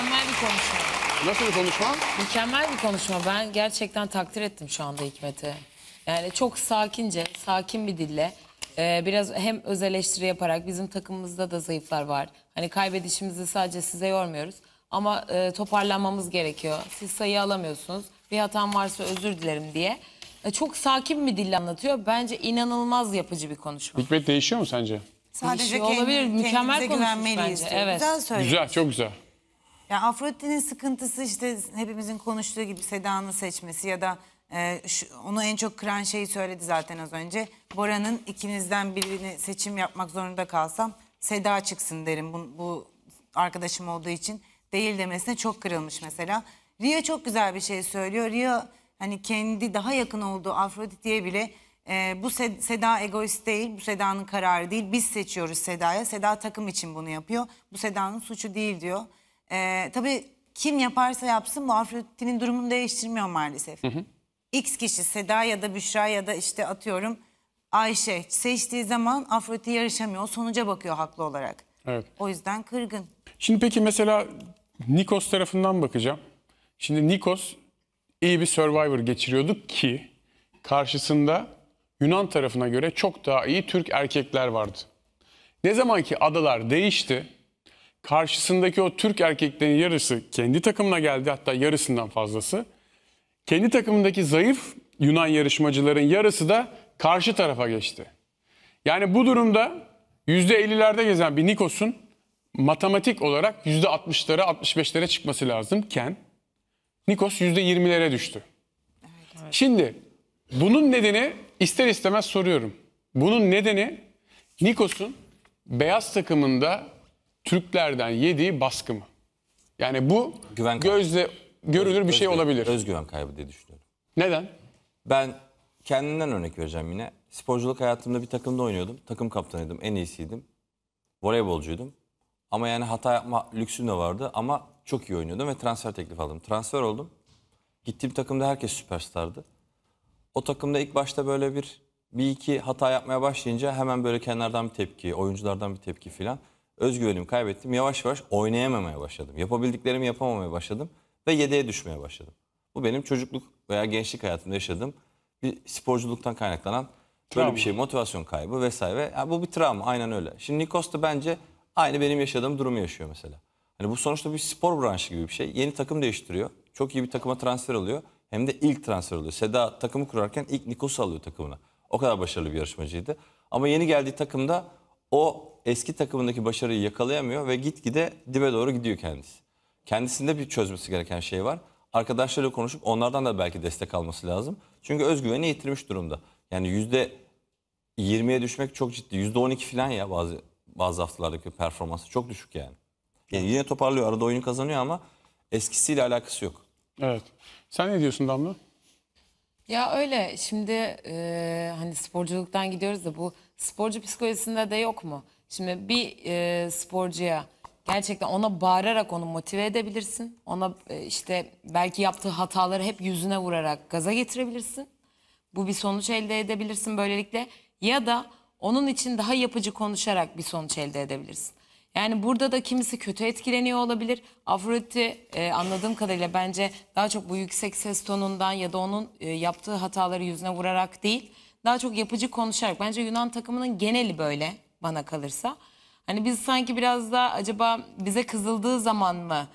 mükemmel bir konuşma. Nasıl bir konuşma? Mükemmel bir konuşma. Ben gerçekten takdir ettim şu anda Hikmet'i. Yani çok sakince, sakin bir dille e, biraz hem öz eleştiri yaparak bizim takımımızda da zayıflar var. Hani kaybedişimizi sadece size yormuyoruz. Ama e, toparlanmamız gerekiyor. Siz sayı alamıyorsunuz. Bir hatam varsa özür dilerim diye. E, çok sakin bir dille anlatıyor. Bence inanılmaz yapıcı bir konuşma. Hikmet değişiyor mu sence? Sadece şey olabilir. Mükemmel konuşmuş bence. Evet. Güzel söylüyor. Güzel, çok güzel. Yani Afrodit'in sıkıntısı işte hepimizin konuştuğu gibi Seda'nın seçmesi ya da e, şu, onu en çok kıran şeyi söyledi zaten az önce. Bora'nın ikinizden birini seçim yapmak zorunda kalsam Seda çıksın derim bu, bu arkadaşım olduğu için değil demesine çok kırılmış mesela. Ria çok güzel bir şey söylüyor. Ria hani kendi daha yakın olduğu Afrodit'e bile e, bu Seda egoist değil, bu Seda'nın kararı değil. Biz seçiyoruz Seda'ya. Seda takım için bunu yapıyor. Bu Seda'nın suçu değil diyor. Ee, tabii kim yaparsa yapsın bu durumunu değiştirmiyor maalesef. Hı hı. X kişi Seda ya da Büşra ya da işte atıyorum Ayşe seçtiği zaman Afrodit'e yarışamıyor. Sonuca bakıyor haklı olarak. Evet. O yüzden kırgın. Şimdi peki mesela Nikos tarafından bakacağım. Şimdi Nikos iyi bir Survivor geçiriyorduk ki karşısında Yunan tarafına göre çok daha iyi Türk erkekler vardı. Ne zaman ki adalar değişti karşısındaki o Türk erkeklerin yarısı kendi takımına geldi hatta yarısından fazlası. Kendi takımındaki zayıf Yunan yarışmacıların yarısı da karşı tarafa geçti. Yani bu durumda %50'lerde gezen bir Nikos'un matematik olarak %60'lara 65'lere çıkması lazımken Nikos %20'lere düştü. Şimdi bunun nedeni ister istemez soruyorum. Bunun nedeni Nikos'un beyaz takımında Türklerden yediği baskı mı? Yani bu Güven gözle görülür bir şey olabilir. Özgüven kaybı diye düşünüyorum. Neden? Ben kendimden örnek vereceğim yine. Sporculuk hayatımda bir takımda oynuyordum. Takım kaptanıydım, en iyisiydim. Voleybolcuydum. Ama yani hata yapma lüksüm de vardı ama çok iyi oynuyordum ve transfer teklif aldım. Transfer oldum. Gittiğim takımda herkes süperstardı. O takımda ilk başta böyle bir bir iki hata yapmaya başlayınca hemen böyle kenardan bir tepki, oyunculardan bir tepki filan özgüvenimi kaybettim. Yavaş yavaş oynayamamaya başladım. Yapabildiklerimi yapamamaya başladım ve yedeğe düşmeye başladım. Bu benim çocukluk veya gençlik hayatımda yaşadığım bir sporculuktan kaynaklanan böyle bir şey motivasyon kaybı vesaire. Yani bu bir travma aynen öyle. Şimdi Nikos da bence aynı benim yaşadığım durumu yaşıyor mesela. Hani bu sonuçta bir spor branşı gibi bir şey. Yeni takım değiştiriyor. Çok iyi bir takıma transfer oluyor. Hem de ilk transfer oluyor. Seda takımı kurarken ilk Nikos'u alıyor takımına. O kadar başarılı bir yarışmacıydı. Ama yeni geldiği takımda o eski takımındaki başarıyı yakalayamıyor ve gitgide dibe doğru gidiyor kendisi. Kendisinde bir çözmesi gereken şey var. Arkadaşlarıyla konuşup onlardan da belki destek alması lazım. Çünkü özgüveni yitirmiş durumda. Yani yüzde 20'ye düşmek çok ciddi. Yüzde 12 falan ya bazı bazı haftalardaki performansı çok düşük yani. Yani yine toparlıyor arada oyunu kazanıyor ama eskisiyle alakası yok. Evet. Sen ne diyorsun Damla? Ya öyle şimdi e, hani sporculuktan gidiyoruz da bu sporcu psikolojisinde de yok mu? Şimdi bir e, sporcuya gerçekten ona bağırarak onu motive edebilirsin. Ona e, işte belki yaptığı hataları hep yüzüne vurarak gaza getirebilirsin. Bu bir sonuç elde edebilirsin böylelikle. Ya da onun için daha yapıcı konuşarak bir sonuç elde edebilirsin. Yani burada da kimisi kötü etkileniyor olabilir. Afrodit'i e, anladığım kadarıyla bence daha çok bu yüksek ses tonundan ya da onun e, yaptığı hataları yüzüne vurarak değil, daha çok yapıcı konuşarak. Bence Yunan takımının geneli böyle bana kalırsa. Hani biz sanki biraz da acaba bize kızıldığı zaman mı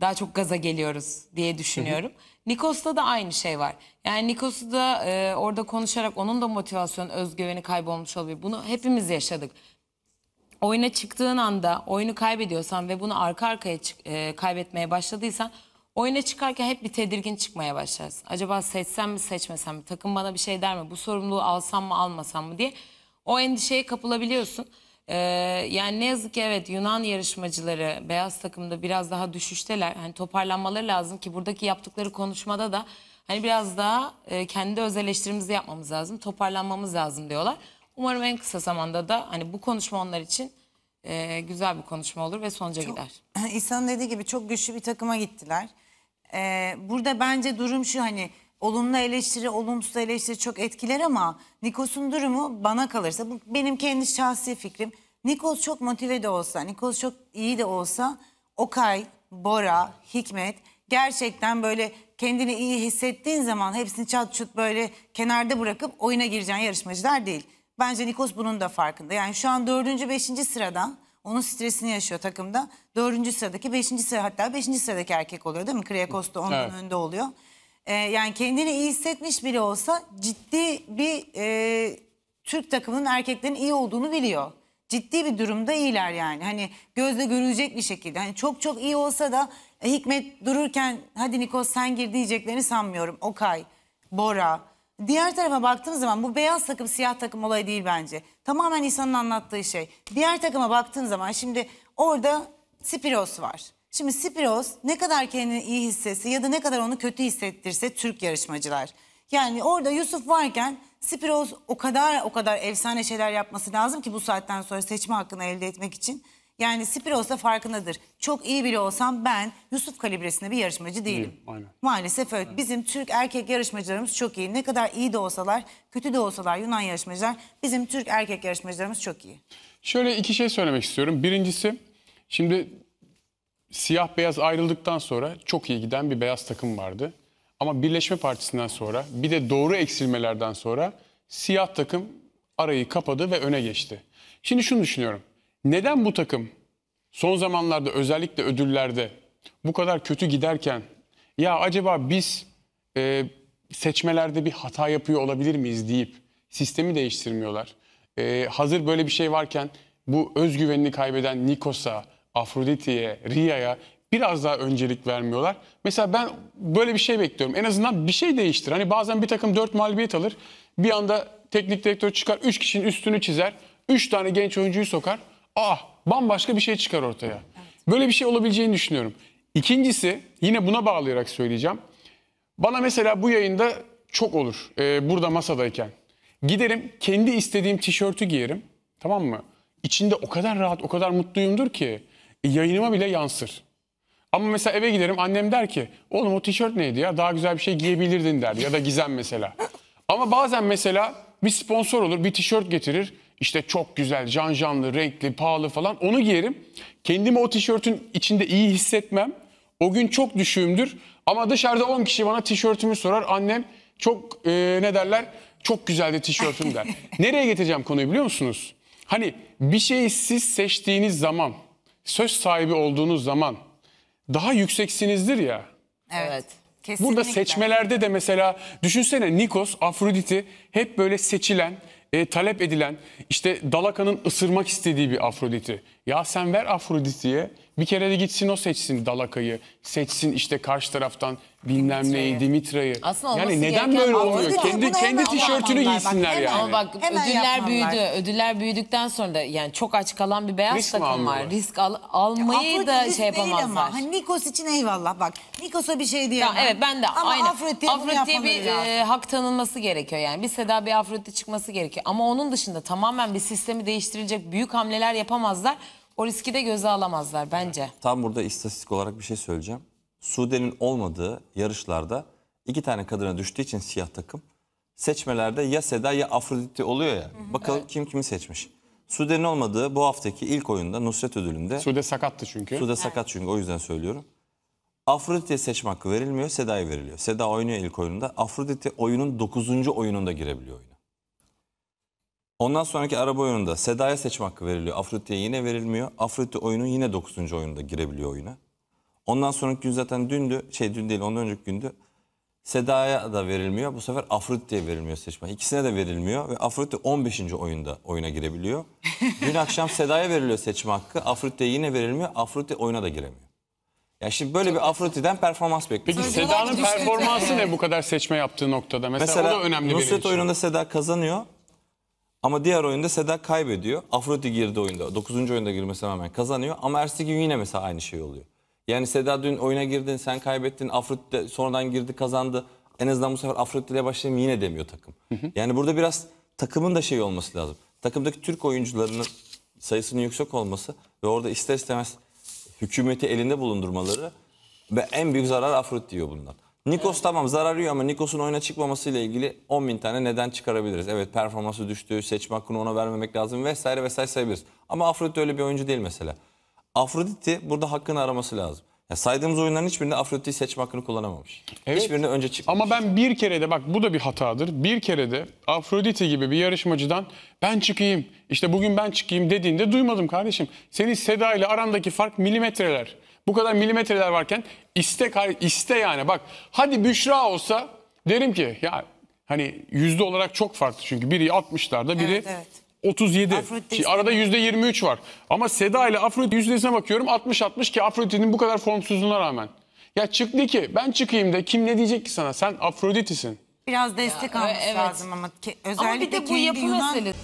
daha çok gaza geliyoruz diye düşünüyorum. Nikos'ta da aynı şey var. Yani Nikos'u da e, orada konuşarak onun da motivasyon, özgüveni kaybolmuş olabilir Bunu hepimiz yaşadık. Oyuna çıktığın anda oyunu kaybediyorsan ve bunu arka arkaya e, kaybetmeye başladıysan oyuna çıkarken hep bir tedirgin çıkmaya başlarsın. Acaba seçsem mi seçmesem mi? Takım bana bir şey der mi? Bu sorumluluğu alsam mı almasam mı diye o endişeye kapılabiliyorsun. Ee, yani ne yazık ki evet Yunan yarışmacıları beyaz takımda biraz daha düşüşteler. Hani toparlanmaları lazım ki buradaki yaptıkları konuşmada da hani biraz daha e, kendi öz eleştirimizi yapmamız lazım. Toparlanmamız lazım diyorlar. Umarım en kısa zamanda da hani bu konuşma onlar için e, güzel bir konuşma olur ve sonuca çok, gider. İnsanın dediği gibi çok güçlü bir takıma gittiler. Ee, burada bence durum şu hani olumlu eleştiri, olumsuz eleştiri çok etkiler ama Nikos'un durumu bana kalırsa bu benim kendi şahsi fikrim. Nikos çok motive de olsa, Nikos çok iyi de olsa Okay, Bora, Hikmet gerçekten böyle kendini iyi hissettiğin zaman hepsini çat çut böyle kenarda bırakıp oyuna gireceğin yarışmacılar değil. Bence Nikos bunun da farkında. Yani şu an dördüncü, beşinci sırada onun stresini yaşıyor takımda. Dördüncü sıradaki, beşinci sıra hatta beşinci sıradaki erkek oluyor değil mi? Kriyakos da onun evet. önünde oluyor e, yani kendini iyi hissetmiş bile olsa ciddi bir e, Türk takımının erkeklerin iyi olduğunu biliyor. Ciddi bir durumda iyiler yani. Hani gözle görülecek bir şekilde. Hani çok çok iyi olsa da e, Hikmet dururken hadi Nikos sen gir diyeceklerini sanmıyorum. Okay, Bora. Diğer tarafa baktığınız zaman bu beyaz takım siyah takım olay değil bence. Tamamen insanın anlattığı şey. Diğer takıma baktığın zaman şimdi orada Spiros var. Şimdi Spiros ne kadar kendini iyi hissetse ya da ne kadar onu kötü hissettirse Türk yarışmacılar. Yani orada Yusuf varken Spiros o kadar o kadar efsane şeyler yapması lazım ki bu saatten sonra seçme hakkını elde etmek için. Yani Spiros da farkındadır. Çok iyi bile olsam ben Yusuf kalibresinde bir yarışmacı değilim. aynen. Maalesef öyle. Evet. Bizim Türk erkek yarışmacılarımız çok iyi. Ne kadar iyi de olsalar, kötü de olsalar Yunan yarışmacılar, bizim Türk erkek yarışmacılarımız çok iyi. Şöyle iki şey söylemek istiyorum. Birincisi, şimdi siyah beyaz ayrıldıktan sonra çok iyi giden bir beyaz takım vardı. Ama Birleşme Partisi'nden sonra bir de doğru eksilmelerden sonra siyah takım arayı kapadı ve öne geçti. Şimdi şunu düşünüyorum. Neden bu takım son zamanlarda özellikle ödüllerde bu kadar kötü giderken ya acaba biz e, seçmelerde bir hata yapıyor olabilir miyiz deyip sistemi değiştirmiyorlar. E, hazır böyle bir şey varken bu özgüvenini kaybeden Nikos'a, Afrodite'ye, Riya'ya biraz daha öncelik vermiyorlar. Mesela ben böyle bir şey bekliyorum. En azından bir şey değiştir. Hani bazen bir takım 4 mağlubiyet alır. Bir anda teknik direktör çıkar 3 kişinin üstünü çizer. 3 tane genç oyuncuyu sokar. Ah bambaşka bir şey çıkar ortaya. Böyle bir şey olabileceğini düşünüyorum. İkincisi yine buna bağlayarak söyleyeceğim. Bana mesela bu yayında çok olur. Ee, burada masadayken. Giderim kendi istediğim tişörtü giyerim. Tamam mı? İçinde o kadar rahat, o kadar mutluyumdur ki yayınıma bile yansır. Ama mesela eve giderim annem der ki oğlum o tişört neydi ya daha güzel bir şey giyebilirdin der ya da Gizem mesela. Ama bazen mesela bir sponsor olur bir tişört getirir işte çok güzel canlı, renkli pahalı falan onu giyerim. Kendimi o tişörtün içinde iyi hissetmem. O gün çok düşüğümdür ama dışarıda 10 kişi bana tişörtümü sorar annem çok e, ne derler çok güzeldi tişörtüm der. Nereye getireceğim konuyu biliyor musunuz? Hani bir şeyi siz seçtiğiniz zaman söz sahibi olduğunuz zaman daha yükseksinizdir ya. Evet. Kesinlikle. Burada seçmelerde de mesela düşünsene Nikos, Afrodit'i hep böyle seçilen, e, talep edilen, işte Dalaka'nın ısırmak istediği bir Afrodit'i. Ya sen ver Afrodit'iye bir kere de gitsin o seçsin Dalaka'yı. Seçsin işte karşı taraftan bilmem neyi, Dimitra'yı. Yani neden böyle Ama olmuyor? Kendi kendi tişörtünü alamam bak. giysinler Hemen yani. Ama bak Hemen yapmam ödüller büyüdü. Ödüller büyüdükten sonra da yani çok aç kalan bir beyaz Risk mi takım var. Risk al- almayı Afrodit da şey yapamazlar. Ama. Hani Nikos için eyvallah bak. Nikos'a bir şey diyemem. Ya evet ben de Ama aynı. Afrodit'e Afrodit'e bir e, hak tanınması gerekiyor yani. Bir Seda bir Afrodit'e çıkması gerekiyor. Ama onun dışında tamamen bir sistemi değiştirecek büyük hamleler yapamazlar. O riski de göze alamazlar bence. Tam burada istatistik olarak bir şey söyleyeceğim. Sude'nin olmadığı yarışlarda iki tane kadına düştüğü için siyah takım seçmelerde ya Seda ya Afrodit'i oluyor ya. Bakalım kim kimi seçmiş. Sude'nin olmadığı bu haftaki ilk oyunda Nusret ödülünde. Sude sakattı çünkü. Sude sakat çünkü o yüzden söylüyorum. Afrodit'e seçme hakkı verilmiyor, Seda'ya veriliyor. Seda oynuyor ilk oyununda. Afrodit'i oyunun 9. oyununda girebiliyor oyuna. Ondan sonraki araba oyununda Seda'ya seçme hakkı veriliyor. Afrodit'e yine verilmiyor. Afrodit oyunu yine 9. oyunda girebiliyor oyuna. Ondan sonraki gün zaten dündü. Şey dün değil ondan önceki gündü. Seda'ya da verilmiyor. Bu sefer Afrodit'e verilmiyor seçme. İkisine de verilmiyor ve Afrodit 15. oyunda oyuna girebiliyor. Dün akşam Seda'ya veriliyor seçme hakkı. Afrodit'e yine verilmiyor. Afrodit oyuna da giremiyor. Ya şimdi böyle bir Afrodit'den performans bekliyoruz. Peki Seda'nın performansı ne bu kadar seçme yaptığı noktada? Mesela, Mesela o da önemli Nusret oyununda Seda kazanıyor. Ama diğer oyunda Sedat kaybediyor. Afrodit girdi oyunda. 9. oyunda girmesine rağmen kazanıyor. Ama ertesi gün yine mesela aynı şey oluyor. Yani Sedat dün oyuna girdin, sen kaybettin. Afrodit de sonradan girdi, kazandı. En azından bu sefer Afrodit ile başlayayım yine demiyor takım. Hı hı. Yani burada biraz takımın da şey olması lazım. Takımdaki Türk oyuncularının sayısının yüksek olması ve orada ister istemez hükümeti elinde bulundurmaları ve en büyük zarar Afrodit diyor bundan. Nikos tamam zarar yiyor ama Nikos'un oyuna çıkmamasıyla ilgili 10 bin tane neden çıkarabiliriz. Evet performansı düştü, seçme hakkını ona vermemek lazım vesaire vesaire sayabiliriz. Ama Afrodit öyle bir oyuncu değil mesela. Afrodit'i burada hakkını araması lazım. Ya saydığımız oyunların hiçbirinde Afrodit'i seçme hakkını kullanamamış. Evet. Hiçbirinde önce çıkmamış. Ama ben bir kere de bak bu da bir hatadır. Bir kere de Afrodit'i gibi bir yarışmacıdan ben çıkayım, işte bugün ben çıkayım dediğinde duymadım kardeşim. Senin Seda ile arandaki fark milimetreler. Bu kadar milimetreler varken istek iste yani bak hadi Büşra olsa derim ki ya hani yüzde olarak çok farklı çünkü biri 60'larda biri evet, evet. 37. Afrodite arada yüzde 23 var. Ama Seda ile Afrodite yüzdesine bakıyorum 60-60 ki Afrodite'nin bu kadar formsuzluğuna rağmen. Ya çıktı ki ben çıkayım da kim ne diyecek ki sana sen Afroditisin Biraz destek ya, alması evet. lazım ama ki, özellikle ama bir de bu yapı Yunan... meselesi.